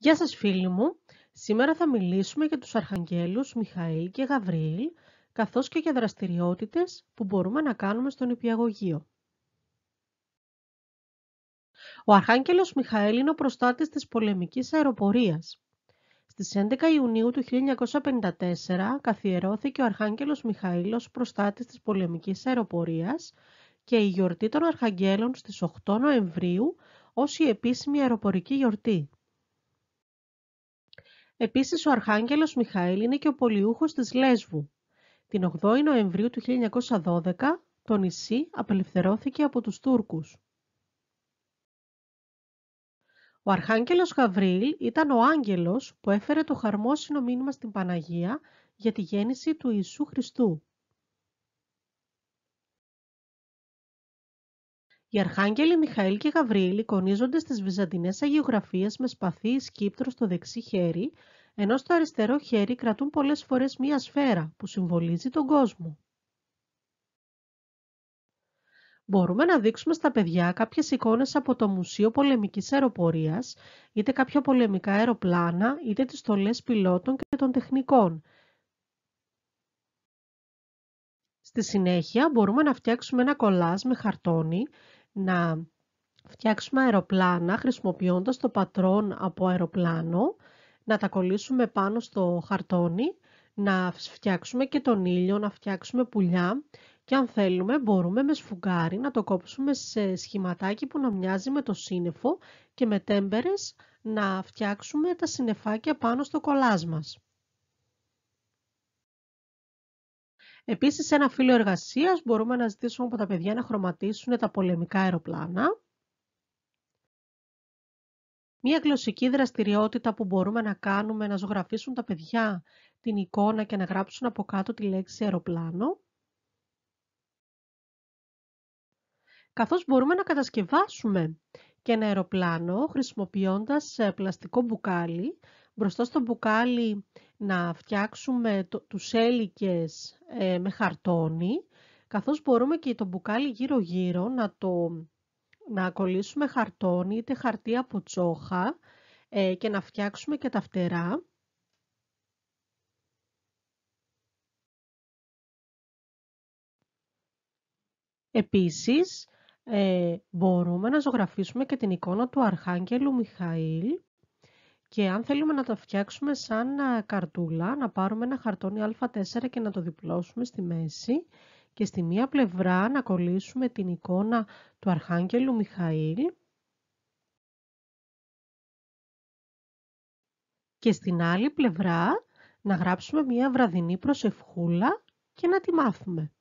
Γεια σας φίλοι μου! Σήμερα θα μιλήσουμε για τους αρχαγγέλους Μιχαήλ και Γαβριήλ, καθώς και για δραστηριότητες που μπορούμε να κάνουμε στον υπηαγωγείο. Ο αρχάγγελος Μιχαήλ είναι ο προστάτης της πολεμικής αεροπορίας. Στις 11 Ιουνίου του 1954 καθιερώθηκε ο αρχάγγελος Μιχαήλ ως προστάτης της πολεμικής αεροπορίας και η γιορτή των αρχαγγέλων στις 8 Νοεμβρίου ως η επίσημη αεροπορική γιορτή. Επίσης ο αρχάγγελος Μιχαήλ είναι και ο πολιούχος της Λέσβου. Την 8η Νοεμβρίου του 1912 το νησί απελευθερώθηκε από τους Τούρκους. Ο Αρχάγγελος Γαβρίλ ήταν ο άγγελος που έφερε το χαρμόσυνο μήνυμα στην Παναγία για τη γέννηση του Ιησού Χριστού. Οι αρχάγγελοι Μιχαήλ και Γαβρίλη εικονίζονται στις βυζαντινές αγιογραφίες με σπαθί ή σκύπτρο στο δεξί χέρι, ενώ στο αριστερό χέρι κρατούν πολλές φορές μία σφαίρα που συμβολίζει τον κόσμο. Μπορούμε να δείξουμε στα παιδιά κάποιες εικόνες από το Μουσείο Πολεμικής Αεροπορίας, είτε κάποια πολεμικά αεροπλάνα, είτε τις στολές πιλότων και των τεχνικών. Στη συνέχεια μπορούμε να φτιάξουμε ένα κολάζ με χαρτόνι να φτιάξουμε αεροπλάνα χρησιμοποιώντας το πατρόν από αεροπλάνο, να τα κολλήσουμε πάνω στο χαρτόνι, να φτιάξουμε και τον ήλιο, να φτιάξουμε πουλιά και αν θέλουμε μπορούμε με σφουγγάρι να το κόψουμε σε σχηματάκι που να μοιάζει με το σύννεφο και με τέμπερες να φτιάξουμε τα συννεφάκια πάνω στο κολάς μας. Επίσης, σε ένα φύλλο εργασίας μπορούμε να ζητήσουμε από τα παιδιά να χρωματίσουν τα πολεμικά αεροπλάνα. Μία γλωσσική δραστηριότητα που μπορούμε να κάνουμε να ζωγραφίσουν τα παιδιά την εικόνα και να γράψουν από κάτω τη λέξη αεροπλάνο. Καθώς μπορούμε να κατασκευάσουμε και ένα αεροπλάνο χρησιμοποιώντας ε, πλαστικό μπουκάλι μπροστά στο μπουκάλι να φτιάξουμε το, τους έλικες ε, με χαρτόνι, καθώς μπορούμε και το μπουκάλι γύρω-γύρω να το να κολλήσουμε χαρτόνι είτε χαρτί από τσόχα ε, και να φτιάξουμε και τα φτερά. Επίσης, ε, μπορούμε να ζωγραφίσουμε και την εικόνα του Αρχάγγελου Μιχαήλ και αν θέλουμε να τα φτιάξουμε σαν καρτούλα, να πάρουμε ένα χαρτόνι α4 και να το διπλώσουμε στη μέση και στη μία πλευρά να κολλήσουμε την εικόνα του Αρχάγγελου Μιχαήλ και στην άλλη πλευρά να γράψουμε μία βραδινή προσευχούλα και να τη μάθουμε.